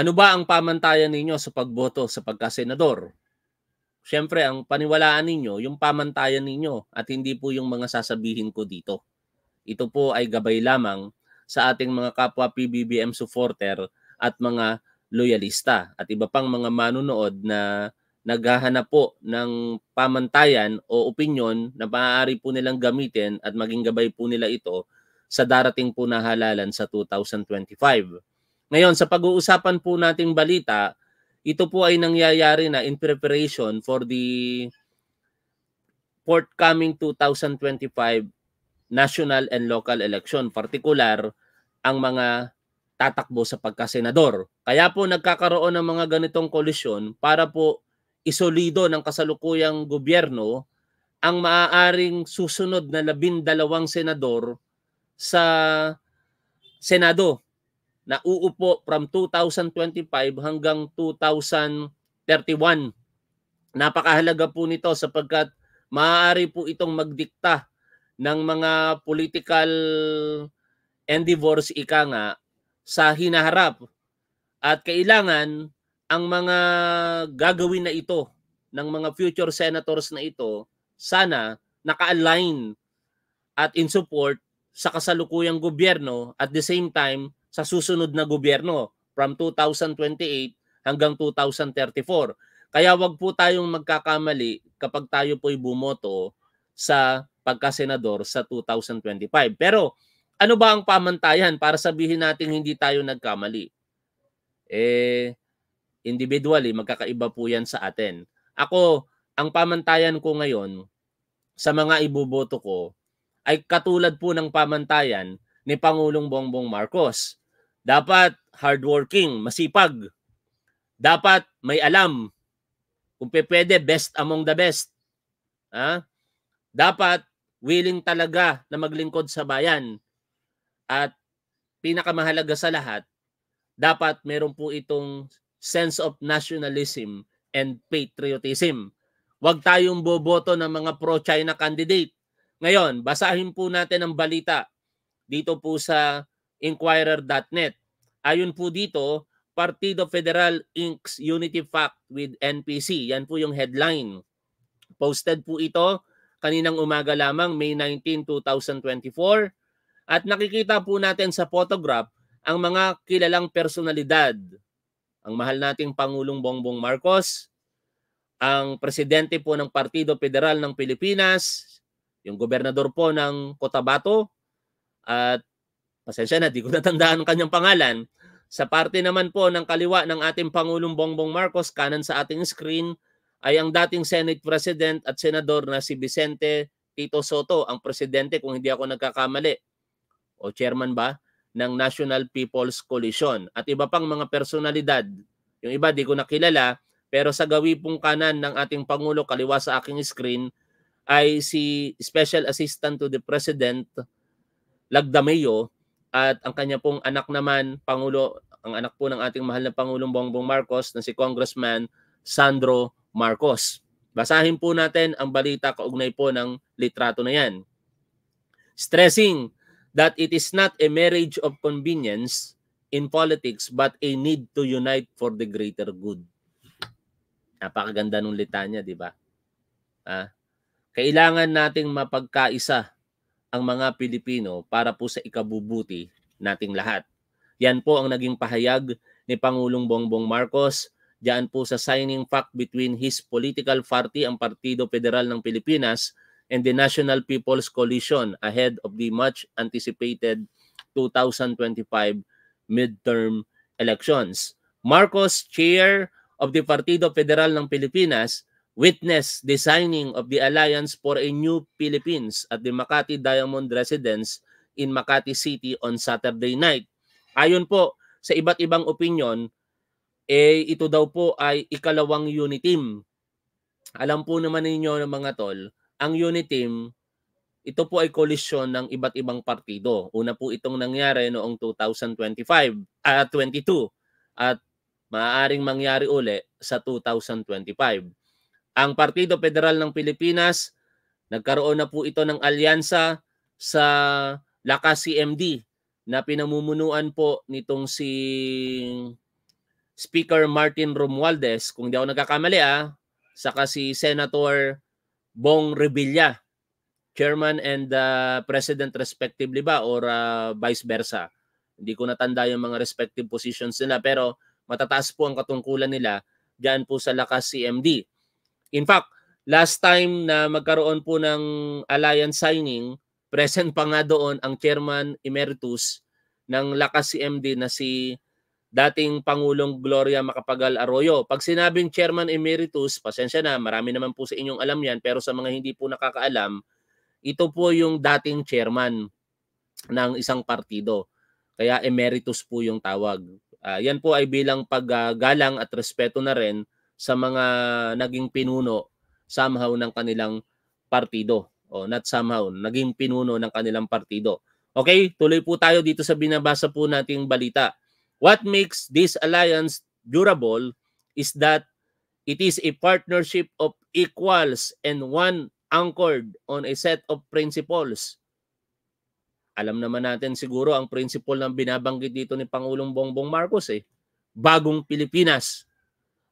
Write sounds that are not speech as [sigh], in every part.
Ano ba ang pamantayan ninyo sa pagboto sa pagkasenador? Siyempre, ang paniwalaan ninyo, yung pamantayan ninyo at hindi po yung mga sasabihin ko dito. Ito po ay gabay lamang sa ating mga kapwa PBBM supporter at mga loyalista at iba pang mga manunood na naghahanap po ng pamantayan o opinion na maaari po nilang gamitin at maging gabay po nila ito sa darating po na halalan sa 2025. Ngayon, sa pag-uusapan po nating balita, ito po ay nangyayari na in preparation for the forthcoming 2025 national and local election, partikular ang mga tatakbo sa pagkasenador. Kaya po nagkakaroon ng mga ganitong koalisyon para po isolido ng kasalukuyang gobyerno ang maaaring susunod na labindalawang senador sa Senado na uupo from 2025 hanggang 2031. Napakahalaga po nito sapagkat maaari po itong magdikta ng mga political endeavors ika nga sa hinaharap at kailangan ang mga gagawin na ito ng mga future senators na ito sana naka-align at in support sa kasalukuyang gobyerno at the same time sa susunod na gobyerno from 2028 hanggang 2034. Kaya wag po tayong magkakamali kapag tayo po'y bumoto sa pagkasenador sa 2025. Pero ano ba ang pamantayan para sabihin natin hindi tayo nagkamali? Eh, individually, magkakaiba po yan sa atin. Ako, ang pamantayan ko ngayon sa mga iboboto ko ay katulad po ng pamantayan ni Pangulong Bongbong Marcos dapat hardworking, masipag. Dapat may alam. Kung pwede, best among the best. Ha? Dapat willing talaga na maglingkod sa bayan. At pinakamahalaga sa lahat, dapat meron po itong sense of nationalism and patriotism. Huwag tayong boboto ng mga pro-China candidate. Ngayon, basahin po natin ang balita dito po sa Inquirer.net. Ayon po dito, Partido Federal Inc.'s Unity Fact with NPC. Yan po yung headline. Posted po ito kaninang umaga lamang, May 19, 2024. At nakikita po natin sa photograph ang mga kilalang personalidad. Ang mahal nating Pangulong Bongbong Marcos, ang presidente po ng Partido Federal ng Pilipinas, yung gobernador po ng Cotabato, at pasensya na, di ko [laughs] natandaan ang kanyang pangalan. Sa parte naman po ng kaliwa ng ating Pangulong Bongbong Marcos, kanan sa ating screen, ay ang dating Senate President at Senador na si Vicente Tito Soto, ang presidente kung hindi ako nagkakamali, o chairman ba, ng National People's Coalition at iba pang mga personalidad. Yung iba di ko nakilala, pero sa gawi pong kanan ng ating Pangulo, kaliwa sa aking screen, ay si Special Assistant to the President, Lagdameo, at ang kanya pong anak naman, Pangulo, ang anak po ng ating mahal na Pangulong Bongbong Marcos na si Congressman Sandro Marcos. Basahin po natin ang balita kaugnay po ng litrato na yan. Stressing that it is not a marriage of convenience in politics but a need to unite for the greater good. Napakaganda nung litanya, di ba? Ah, kailangan nating mapagkaisa ang mga Pilipino para po sa ikabubuti nating lahat. Yan po ang naging pahayag ni Pangulong Bongbong Marcos diyan po sa signing pact between his political party, ang Partido Federal ng Pilipinas, and the National People's Coalition ahead of the much-anticipated 2025 midterm elections. Marcos, chair of the Partido Federal ng Pilipinas, witness the signing of the Alliance for a New Philippines at the Makati Diamond Residence in Makati City on Saturday night. Ayon po sa iba't ibang opinion, eh ito daw po ay ikalawang unit team. Alam po naman ninyo ng mga tol, ang unit team ito po ay koalisyon ng iba't ibang partido. Una po itong nangyari noong 2025 at uh, 22 at maaaring mangyari uli sa 2025. Ang Partido Federal ng Pilipinas, nagkaroon na po ito ng alyansa sa Lakas CMD na pinamumunuan po nitong si Speaker Martin Romualdez, kung hindi ako nagkakamali ah, saka si Senator Bong Revilla, Chairman and uh, President respectively ba or uh, vice versa. Hindi ko natanda yung mga respective positions nila pero matataas po ang katungkulan nila diyan po sa lakas CMD. In fact, last time na magkaroon po ng alliance signing, [laughs] present pa nga doon ang chairman emeritus ng Lakas CMD na si dating Pangulong Gloria Macapagal Arroyo. Pag sinabing chairman emeritus, pasensya na, marami naman po sa inyong alam yan, pero sa mga hindi po nakakaalam, ito po yung dating chairman ng isang partido. Kaya emeritus po yung tawag. Uh, yan po ay bilang paggalang at respeto na rin sa mga naging pinuno somehow ng kanilang partido o not somehow naging pinuno ng kanilang partido. Okay, tuloy po tayo dito sa binabasa po nating balita. What makes this alliance durable is that it is a partnership of equals and one anchored on a set of principles. Alam naman natin siguro ang principle ng binabanggit dito ni Pangulong Bongbong Marcos eh, bagong Pilipinas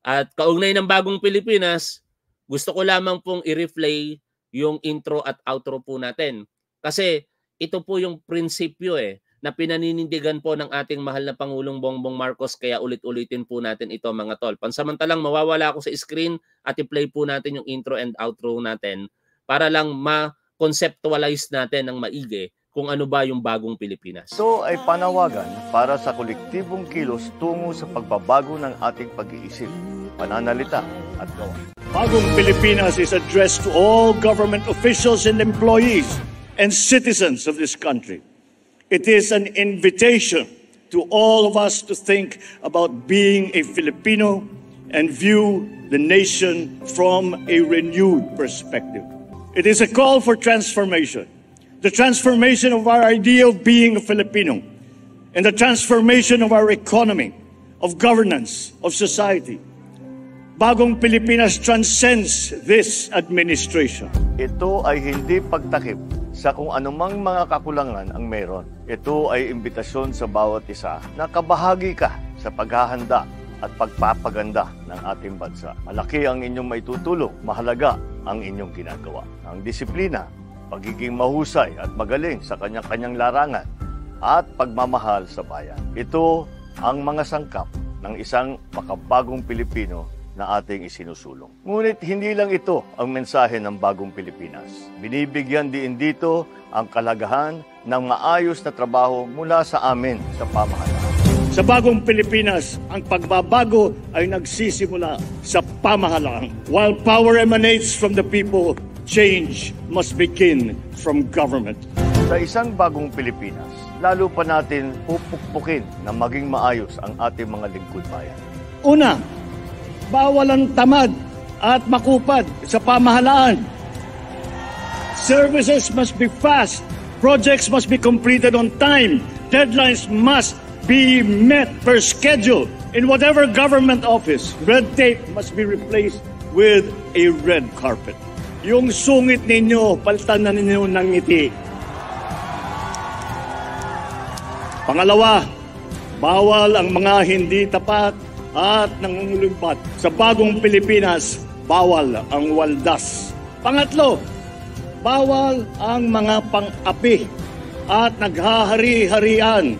at kaugnay ng bagong Pilipinas, gusto ko lamang pong i-replay yung intro at outro po natin. Kasi ito po yung prinsipyo eh na pinaninindigan po ng ating mahal na Pangulong Bongbong Marcos kaya ulit-ulitin po natin ito mga tol. Pansamantalang mawawala ako sa screen at i-play po natin yung intro and outro natin para lang ma-conceptualize natin ng maigi kung ano ba yung bagong Pilipinas. Ito ay panawagan para sa kolektibong kilos tungo sa pagbabago ng ating pag-iisip, pananalita at gawa. Bagong Pilipinas is addressed to all government officials and employees and citizens of this country. It is an invitation to all of us to think about being a Filipino and view the nation from a renewed perspective. It is a call for transformation the transformation of our idea of being a Filipino, and the transformation of our economy, of governance, of society. Bagong Pilipinas transcends this administration. Ito ay hindi pagtakip sa kung anumang mga kakulangan ang meron. Ito ay imbitasyon sa bawat isa na kabahagi ka sa paghahanda at pagpapaganda ng ating bansa. Malaki ang inyong maitutulong, mahalaga ang inyong ginagawa. Ang disiplina pagiging mahusay at magaling sa kanyang-kanyang larangan, at pagmamahal sa bayan. Ito ang mga sangkap ng isang makabagong Pilipino na ating isinusulong. Ngunit hindi lang ito ang mensahe ng bagong Pilipinas. Binibigyan din dito ang kalagahan ng maayos na trabaho mula sa amin sa pamahalaan. Sa bagong Pilipinas, ang pagbabago ay nagsisimula sa pamahalaan. While power emanates from the people, Change must begin from government. Sa isang bagong Pilipinas, lalo pa natin pupukpukin na maging maayos ang ating mga lingkod bayan. Una, bawal ang tamad at makupad sa pamahalaan. Services must be fast. Projects must be completed on time. Deadlines must be met per schedule. In whatever government office, red tape must be replaced with a red carpet. Yung sungit ninyo, paltan na ninyo ng ngiti. Pangalawa, bawal ang mga hindi tapat at nangungulumpat. Sa bagong Pilipinas, bawal ang waldas. Pangatlo, bawal ang mga pang-api at naghahari-harian.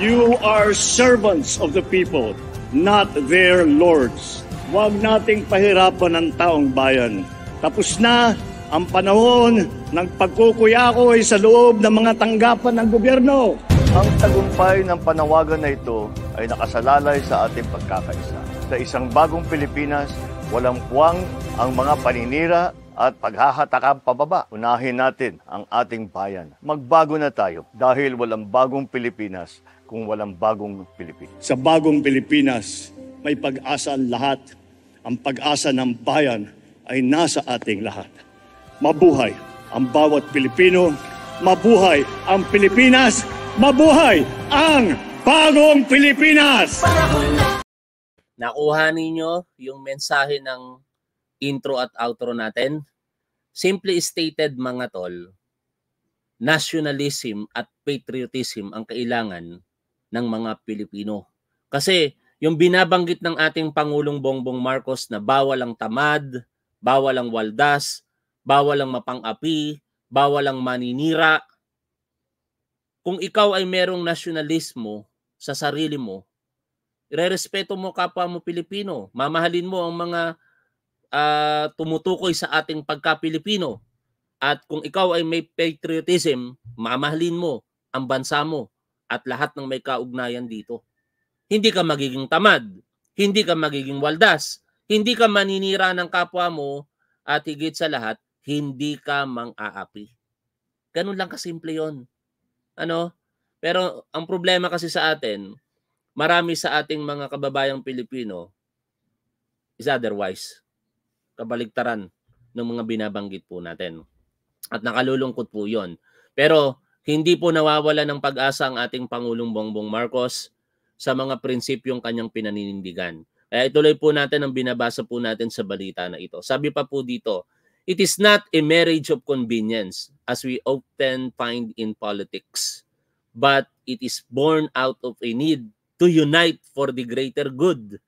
You are servants of the people, not their lords. Huwag nating pahirapan ang taong bayan. Tapos na ang panahon ng pagkukuyakoy sa loob ng mga tanggapan ng gobyerno. Ang tagumpay ng panawagan na ito ay nakasalalay sa ating pagkakaisa. Sa isang bagong Pilipinas, walang puwang ang mga paninira at paghahatakab pababa. Unahin natin ang ating bayan. Magbago na tayo dahil walang bagong Pilipinas kung walang bagong Pilipinas. Sa bagong Pilipinas, may pag-asa lahat. Ang pag-asa ng bayan ay nasa ating lahat. Mabuhay ang bawat Pilipino, mabuhay ang Pilipinas, mabuhay ang bagong Pilipinas! Nakuha ninyo yung mensahe ng intro at outro natin? Simply stated mga tol, nationalism at patriotism ang kailangan ng mga Pilipino. Kasi yung binabanggit ng ating Pangulong Bongbong Marcos na bawal ang tamad, bawal ang waldas, bawal ang mapang-api, bawal ang maninira. Kung ikaw ay merong nasyonalismo sa sarili mo, irerespeto mo kapwa mo Pilipino, mamahalin mo ang mga uh, tumutukoy sa ating pagka-Pilipino. At kung ikaw ay may patriotism, mamahalin mo ang bansa mo at lahat ng may kaugnayan dito. Hindi ka magiging tamad, hindi ka magiging waldas, hindi ka maninira ng kapwa mo at higit sa lahat, hindi ka mang-aapi. Ganun lang kasimple yon. Ano? Pero ang problema kasi sa atin, marami sa ating mga kababayang Pilipino is otherwise. Kabaligtaran ng mga binabanggit po natin. At nakalulungkot po yon. Pero hindi po nawawala ng pag-asa ang ating Pangulong Bongbong Marcos sa mga prinsipyong kanyang pinaninindigan. Kaya eh, ituloy po natin ang binabasa po natin sa balita na ito. Sabi pa po dito, it is not a marriage of convenience as we often find in politics, but it is born out of a need to unite for the greater good.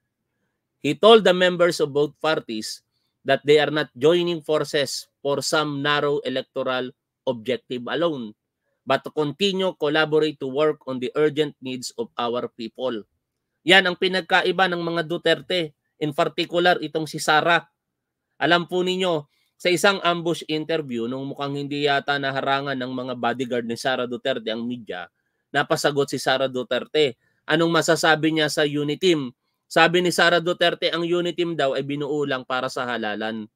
He told the members of both parties that they are not joining forces for some narrow electoral objective alone, but to continue collaborate to work on the urgent needs of our people. Yan ang pinagkaiba ng mga Duterte, in particular itong si Sara. Alam po ninyo, sa isang ambush interview nung mukhang hindi yata naharangan ng mga bodyguard ni Sara Duterte ang media, napasagot si Sara Duterte. Anong masasabi niya sa Uniteam? Sabi ni Sara Duterte, ang Uniteam daw ay binuo lang para sa halalan.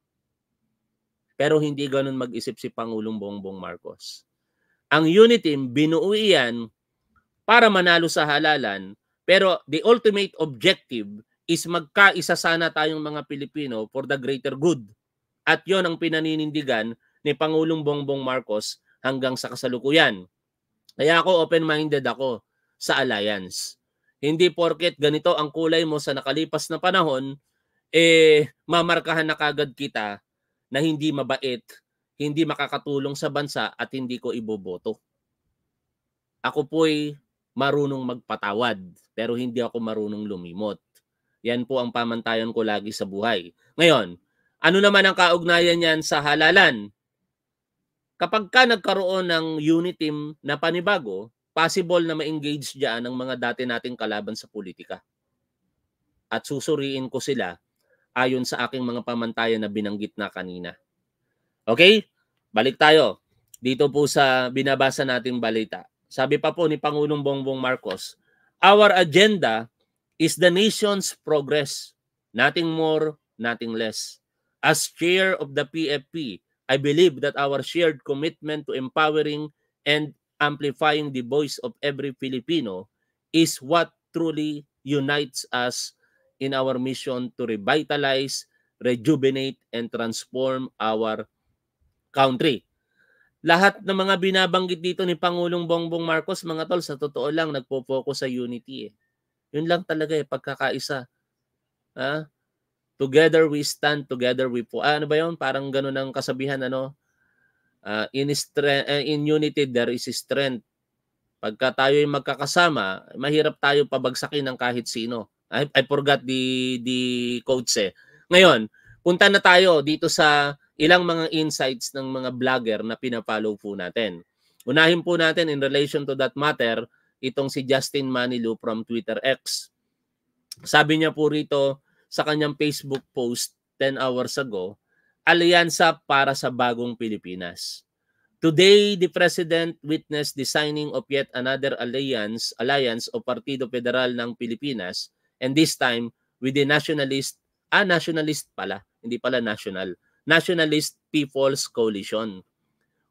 Pero hindi ganun mag-isip si Pangulong Bongbong Marcos. Ang Uniteam, binuo iyan para manalo sa halalan pero the ultimate objective is magkaisa sana tayong mga Pilipino for the greater good. At yon ang pinaninindigan ni Pangulong Bongbong Marcos hanggang sa kasalukuyan. Kaya ako open-minded ako sa alliance. Hindi porket ganito ang kulay mo sa nakalipas na panahon, eh mamarkahan na kagad kita na hindi mabait, hindi makakatulong sa bansa at hindi ko iboboto. Ako po'y marunong magpatawad, pero hindi ako marunong lumimot. Yan po ang pamantayan ko lagi sa buhay. Ngayon, ano naman ang kaugnayan niyan sa halalan? Kapag ka nagkaroon ng unit team na panibago, possible na ma-engage diyan ang mga dati nating kalaban sa politika. At susuriin ko sila ayon sa aking mga pamantayan na binanggit na kanina. Okay? Balik tayo dito po sa binabasa nating balita. Sabi pa po ni Pangulong Bongbong Marcos, our agenda is the nation's progress, nothing more, nothing less. As chair of the PFP, I believe that our shared commitment to empowering and amplifying the voice of every Filipino is what truly unites us in our mission to revitalize, rejuvenate, and transform our country lahat ng mga binabanggit dito ni Pangulong Bongbong Marcos, mga tol, sa totoo lang, nagpo-focus sa unity eh. Yun lang talaga eh, pagkakaisa. Ha? Together we stand, together we po. Ah, ano ba yun? Parang ganun ang kasabihan, ano? Uh, in, strength, eh, uh, in unity, there is strength. Pagka tayo ay magkakasama, mahirap tayo pabagsakin ng kahit sino. I, I forgot the, the quotes eh. Ngayon, punta na tayo dito sa ilang mga insights ng mga vlogger na pinapalo po natin. Unahin po natin in relation to that matter, itong si Justin Manilu from Twitter X. Sabi niya po rito sa kanyang Facebook post 10 hours ago, Alyansa para sa Bagong Pilipinas. Today, the President witnessed the signing of yet another alliance, alliance of Partido Federal ng Pilipinas and this time with the nationalist, ah nationalist pala, hindi pala national, Nationalist People's Coalition.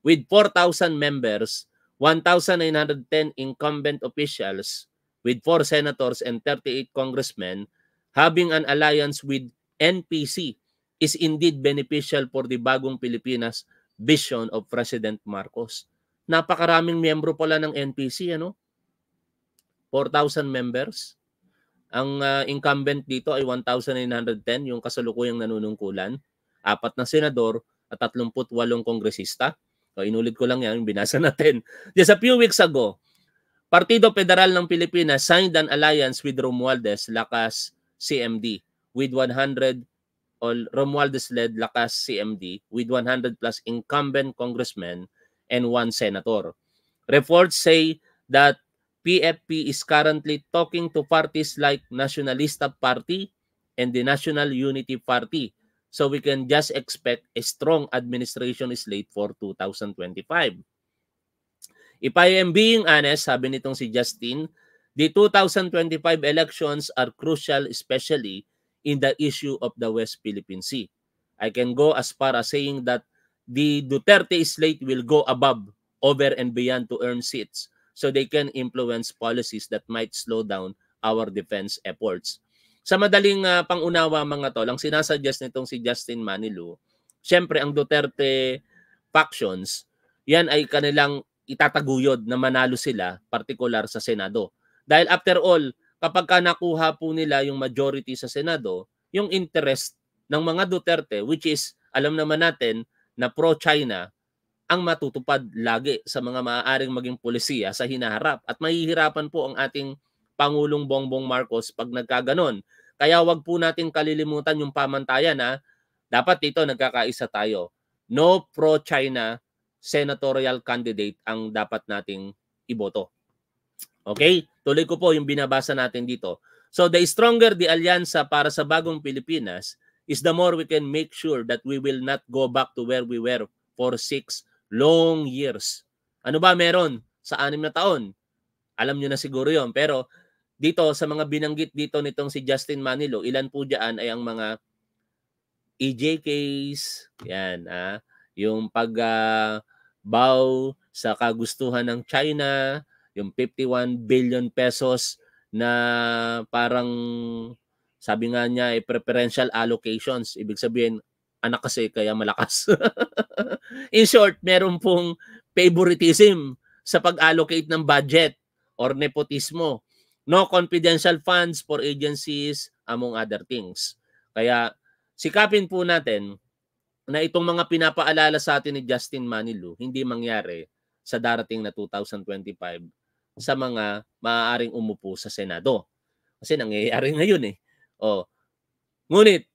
With 4,000 members, 1,910 incumbent officials, with 4 senators and 38 congressmen, having an alliance with NPC is indeed beneficial for the bagong Pilipinas vision of President Marcos. Napakaraming miyembro pala ng NPC, ano? 4,000 members. Ang uh, incumbent dito ay 1,910, yung kasalukuyang nanunungkulan apat na senador at 38 kongresista. So inulit ko lang yan, binasa [laughs] natin. Just a few weeks ago, Partido Federal ng Pilipinas signed an alliance with Romualdez Lakas CMD with 100 or Romualdez-led Lakas CMD with 100 plus incumbent congressmen and one senator. Reports say that PFP is currently talking to parties like Nationalista Party and the National Unity Party So we can just expect a strong administration slate for 2025. If I am being honest, sabi nitong si Justin, the 2025 elections are crucial especially in the issue of the West Philippine Sea. I can go as far as saying that the Duterte slate will go above, over, and beyond to earn seats so they can influence policies that might slow down our defense efforts. Sa madaling uh, pangunawa mga tol, ang sinasuggest nitong si Justin Manilo, syempre ang Duterte factions, yan ay kanilang itataguyod na manalo sila, partikular sa Senado. Dahil after all, kapag ka nakuha po nila yung majority sa Senado, yung interest ng mga Duterte, which is, alam naman natin, na pro-China, ang matutupad lagi sa mga maaaring maging polisiya sa hinaharap. At mahihirapan po ang ating Pangulong Bongbong Marcos pag nagkaganon. Kaya wag po natin kalilimutan yung pamantayan ha. Dapat dito nagkakaisa tayo. No pro-China senatorial candidate ang dapat nating iboto. Okay? Tuloy ko po yung binabasa natin dito. So the stronger the alyansa para sa bagong Pilipinas is the more we can make sure that we will not go back to where we were for six long years. Ano ba meron sa anim na taon? Alam nyo na siguro yon Pero dito sa mga binanggit dito nitong si Justin Manilo, ilan po diyan ay ang mga EJKs, yan ah, yung pag uh, bow sa kagustuhan ng China, yung 51 billion pesos na parang sabi nga niya eh, preferential allocations, ibig sabihin anak kasi kaya malakas. [laughs] In short, meron pong favoritism sa pag-allocate ng budget or nepotismo no confidential funds for agencies among other things. Kaya sikapin po natin na itong mga pinapaalala sa atin ni Justin Manilu hindi mangyari sa darating na 2025 sa mga maaaring umupo sa Senado. Kasi nangyayari ngayon eh. Oh. Ngunit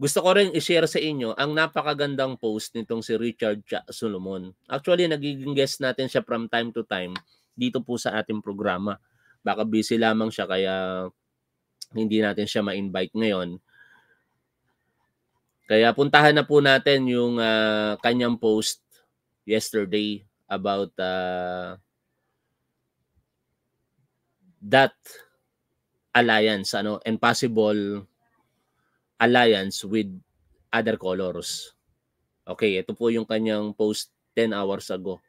gusto ko rin i-share sa inyo ang napakagandang post nitong si Richard Solomon. Actually, nagiging guest natin siya from time to time dito po sa ating programa. Baka busy lamang siya kaya hindi natin siya ma-invite ngayon. Kaya puntahan na po natin yung uh, kanyang post yesterday about uh, that alliance ano and possible alliance with other colors. Okay, ito po yung kanyang post 10 hours ago.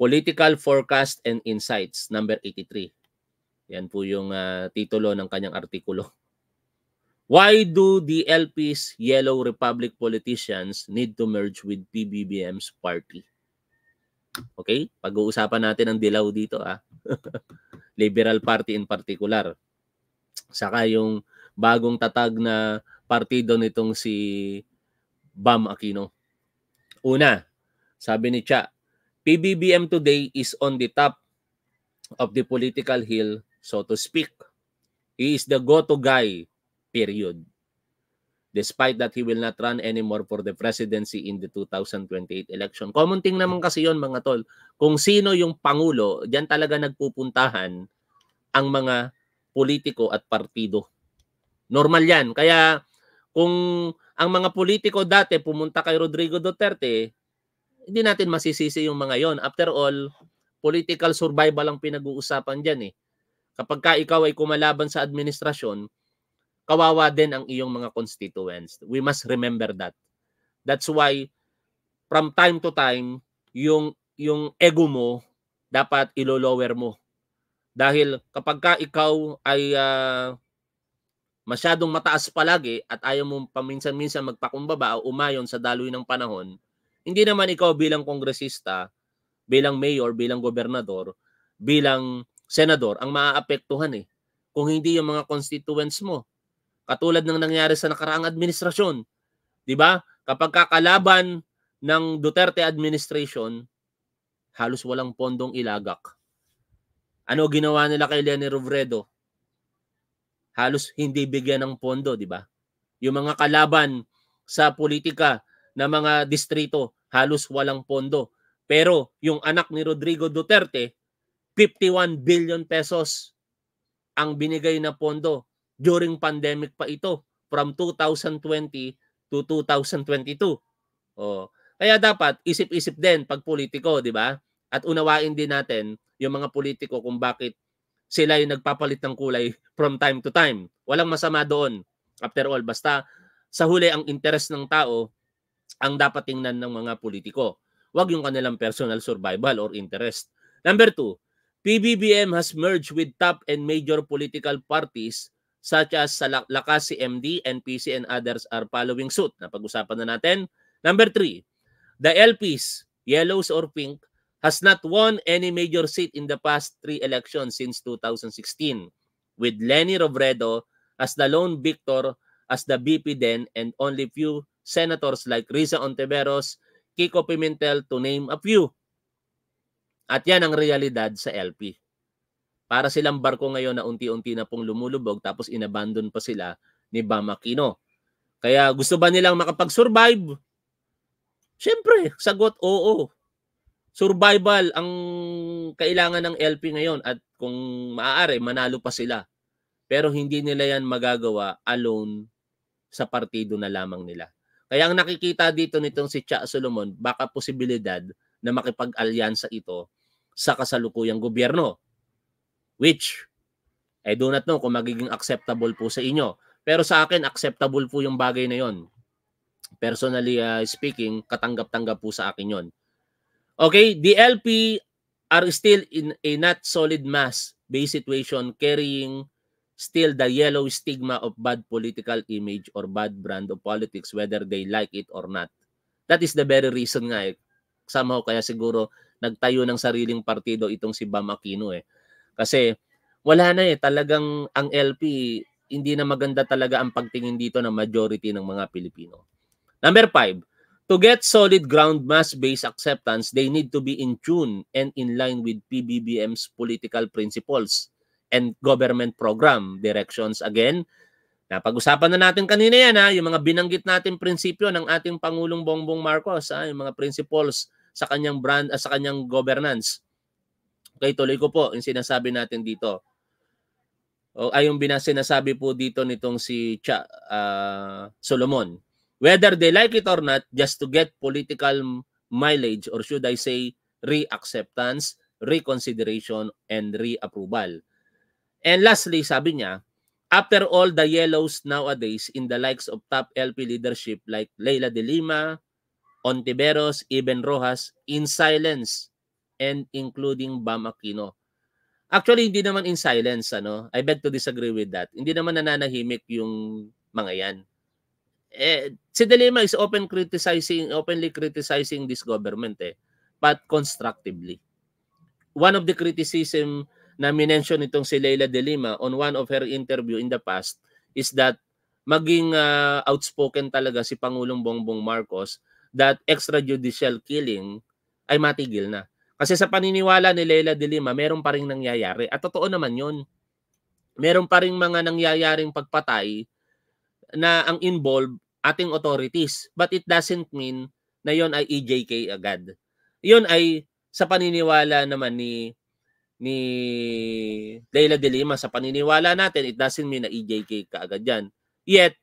Political Forecast and Insights, number 83. Yan po yung uh, titulo ng kanyang artikulo. Why do the LP's Yellow Republic politicians need to merge with PBBM's party? Okay? Pag-uusapan natin ang dilaw dito ah. [laughs] Liberal Party in particular. Saka yung bagong tatag na partido nitong si Bam Aquino. Una, sabi ni Cha, PBBM today is on the top of the political hill, so to speak. He is the go-to guy, period. Despite that he will not run anymore for the presidency in the 2028 election. Common thing naman kasi yon mga tol. Kung sino yung pangulo, diyan talaga nagpupuntahan ang mga politiko at partido. Normal yan. Kaya kung ang mga politiko dati pumunta kay Rodrigo Duterte, hindi natin masisisi yung mga yon. After all, political survival ang pinag-uusapan dyan eh. Kapag ka ikaw ay kumalaban sa administrasyon, kawawa din ang iyong mga constituents. We must remember that. That's why from time to time, yung yung ego mo dapat ilo-lower mo. Dahil kapag ka ikaw ay uh, masyadong mataas palagi at ayaw mo paminsan-minsan magpakumbaba o umayon sa daloy ng panahon, hindi naman ikaw bilang kongresista, bilang mayor, bilang gobernador, bilang senador ang maaapektuhan eh. Kung hindi yung mga constituents mo. Katulad ng nangyari sa nakaraang administrasyon. 'Di ba? Kapag kakalaban ng Duterte administration, halos walang pondong ilagak. Ano ginawa nila kay Lenny Robredo? Halos hindi bigyan ng pondo, di ba? Yung mga kalaban sa politika na mga distrito, halos walang pondo. Pero yung anak ni Rodrigo Duterte, 51 billion pesos ang binigay na pondo during pandemic pa ito from 2020 to 2022. Oh. Kaya dapat isip-isip din pag politiko, di ba? At unawain din natin yung mga politiko kung bakit sila yung nagpapalit ng kulay from time to time. Walang masama doon. After all, basta sa huli ang interes ng tao ang dapat tingnan ng mga politiko. Huwag yung kanilang personal survival or interest. Number two, PBBM has merged with top and major political parties such as sa Lakas CMD, NPC, and others are following suit. Napag-usapan na natin. Number three, the LPs, yellows or pink, has not won any major seat in the past three elections since 2016, with Lenny Robredo as the lone victor as the BP then and only few senators like Risa Ontiveros, Kiko Pimentel to name a few. At yan ang realidad sa LP. Para silang barko ngayon na unti-unti na pong lumulubog tapos inabandon pa sila ni Bam Aquino. Kaya gusto ba nilang makapag-survive? Siyempre, sagot oo. Survival ang kailangan ng LP ngayon at kung maaari, manalo pa sila. Pero hindi nila yan magagawa alone sa partido na lamang nila. Kaya ang nakikita dito nitong si Cha Solomon, baka posibilidad na makipag-alyansa ito sa kasalukuyang gobyerno. Which, I do not know kung magiging acceptable po sa inyo. Pero sa akin, acceptable po yung bagay na yon. Personally uh, speaking, katanggap-tanggap po sa akin yon. Okay, the LP are still in a not solid mass based situation carrying still the yellow stigma of bad political image or bad brand of politics whether they like it or not. That is the very reason nga eh. Somehow kaya siguro nagtayo ng sariling partido itong si Bam Aquino eh. Kasi wala na eh talagang ang LP hindi na maganda talaga ang pagtingin dito ng majority ng mga Pilipino. Number five, to get solid ground mass-based acceptance, they need to be in tune and in line with PBBM's political principles and Government Program Directions. Again, napag-usapan na natin kanina yan, ha? yung mga binanggit natin prinsipyo ng ating Pangulong Bongbong Marcos, ha? yung mga principles sa kanyang brand, uh, sa kanyang governance. Okay, tuloy ko po yung sinasabi natin dito. O, ay yung binasinasabi po dito nitong si Cha, uh, Solomon. Whether they like it or not, just to get political mileage or should I say reacceptance, reconsideration, and reapproval. And lastly, sabi niya, after all the yellows nowadays in the likes of top LP leadership like Leila De Lima, Ontiveros, Iben Rojas, in silence and including Bam Aquino. Actually, hindi naman in silence. Ano? I beg to disagree with that. Hindi naman nananahimik yung mga yan. Eh, si De Lima is open criticizing, openly criticizing this government eh, but constructively. One of the criticism na minention itong si Leila De Lima on one of her interview in the past is that maging uh, outspoken talaga si Pangulong Bongbong Marcos that extrajudicial killing ay matigil na. Kasi sa paniniwala ni Leila De Lima, meron pa rin nangyayari. At totoo naman yun. Meron pa rin mga nangyayaring pagpatay na ang involve ating authorities. But it doesn't mean na yon ay EJK agad. Yon ay sa paniniwala naman ni ni Leila De Lima sa paniniwala natin, it doesn't mean na EJK kaagad yan. Yet,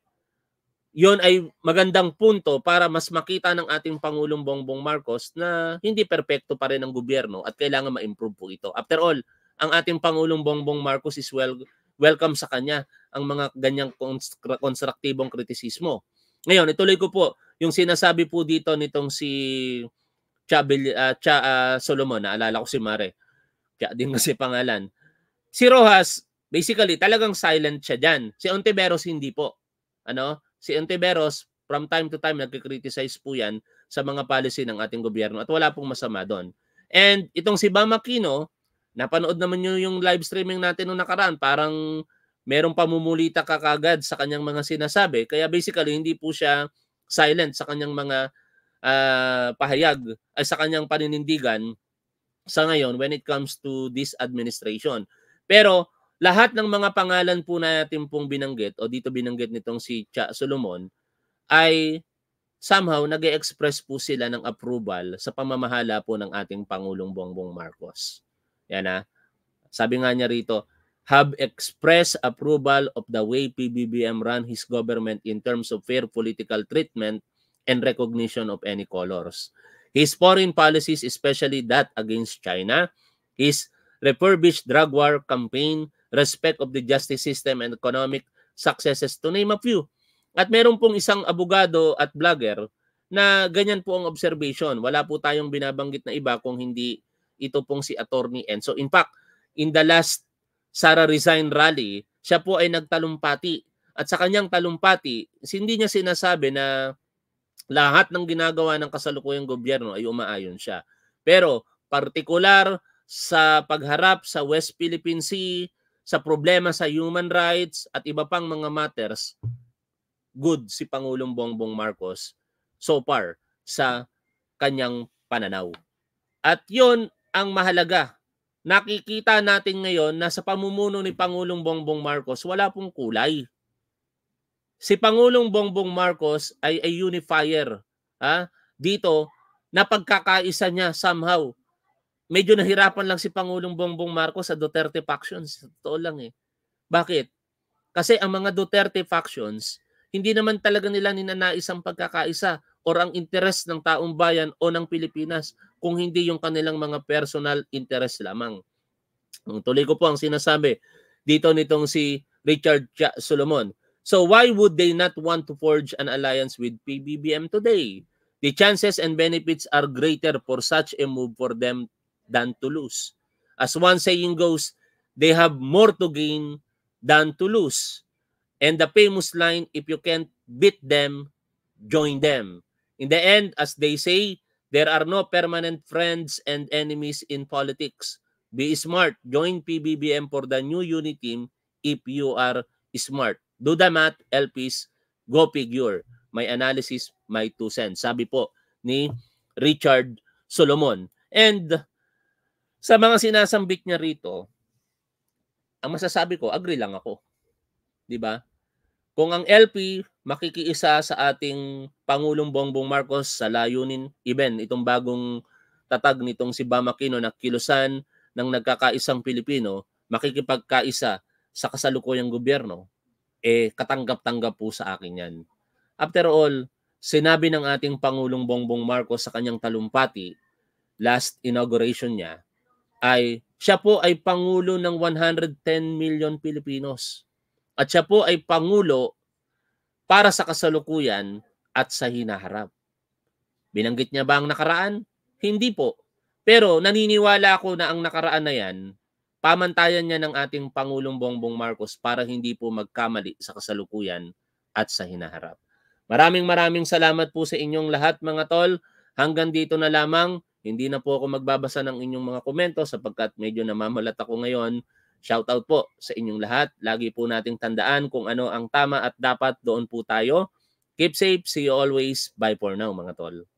yon ay magandang punto para mas makita ng ating Pangulong Bongbong Marcos na hindi perpekto pa rin ang gobyerno at kailangan ma-improve po ito. After all, ang ating Pangulong Bongbong Marcos is well, welcome sa kanya ang mga ganyang konstruktibong kritisismo. Ngayon, ituloy ko po yung sinasabi po dito nitong si Chabel, uh, ah, Cha uh, Solomon, naalala ko si Mare kaya din kasi pangalan. Si Rojas, basically, talagang silent siya dyan. Si Ontiveros, hindi po. Ano? Si Ontiveros, from time to time, nagkikriticize po yan sa mga policy ng ating gobyerno at wala pong masama doon. And itong si Bam Aquino, napanood naman nyo yung live streaming natin noong nakaraan, parang merong pamumulita ka kagad sa kanyang mga sinasabi. Kaya basically, hindi po siya silent sa kanyang mga uh, pahayag, ay sa kanyang paninindigan sa ngayon when it comes to this administration. Pero lahat ng mga pangalan po natin pong binanggit o dito binanggit nitong si Cha Solomon ay somehow nag express po sila ng approval sa pamamahala po ng ating Pangulong Bongbong Marcos. Yan ha. Ah. Sabi nga niya rito, have expressed approval of the way PBBM ran his government in terms of fair political treatment and recognition of any colors. His foreign policies, especially that against China, his refurbished drug war campaign, respect of the justice system and economic successes, to name a few. At meron pong isang abogado at vlogger na ganyan po ang observation. Wala po tayong binabanggit na iba kung hindi ito pong si Attorney Enzo. In fact, in the last Sara Resign rally, siya po ay nagtalumpati. At sa kanyang talumpati, hindi niya sinasabi na lahat ng ginagawa ng kasalukuyang gobyerno ay umaayon siya. Pero partikular sa pagharap sa West Philippine Sea, sa problema sa human rights at iba pang mga matters, good si Pangulong Bongbong Marcos so far sa kanyang pananaw. At yon ang mahalaga. Nakikita natin ngayon na sa pamumuno ni Pangulong Bongbong Marcos, wala pong kulay si Pangulong Bongbong Marcos ay a unifier ha? dito na pagkakaisa niya somehow. Medyo nahirapan lang si Pangulong Bongbong Marcos sa Duterte factions. Totoo lang eh. Bakit? Kasi ang mga Duterte factions, hindi naman talaga nila ninanais ang pagkakaisa or ang interest ng taong bayan o ng Pilipinas kung hindi yung kanilang mga personal interest lamang. Tuloy ko po ang sinasabi dito nitong si Richard Solomon So why would they not want to forge an alliance with PBBM today? The chances and benefits are greater for such a move for them than to lose. As one saying goes, they have more to gain than to lose. And the famous line, if you can't beat them, join them. In the end, as they say, there are no permanent friends and enemies in politics. Be smart. Join PBBM for the new unity team if you are smart. Do the math, LPs, go figure. My analysis, my two cents. Sabi po ni Richard Solomon. And sa mga sinasambit niya rito, ang masasabi ko, agree lang ako. 'Di ba? Kung ang LP makikiisa sa ating Pangulong Bongbong Marcos sa layunin, even itong bagong tatag nitong si Bamakino na kilusan ng nagkakaisang Pilipino, makikipagkaisa sa kasalukuyang gobyerno, eh katanggap-tanggap po sa akin yan. After all, sinabi ng ating Pangulong Bongbong Marcos sa kanyang talumpati, last inauguration niya, ay siya po ay Pangulo ng 110 million Pilipinos. At siya po ay Pangulo para sa kasalukuyan at sa hinaharap. Binanggit niya ba ang nakaraan? Hindi po. Pero naniniwala ako na ang nakaraan na yan pamantayan niya ng ating Pangulong Bongbong Marcos para hindi po magkamali sa kasalukuyan at sa hinaharap. Maraming maraming salamat po sa inyong lahat mga tol. Hanggang dito na lamang. Hindi na po ako magbabasa ng inyong mga komento sapagkat medyo namamalat ako ngayon. Shoutout po sa inyong lahat. Lagi po nating tandaan kung ano ang tama at dapat doon po tayo. Keep safe. See you always. Bye for now mga tol.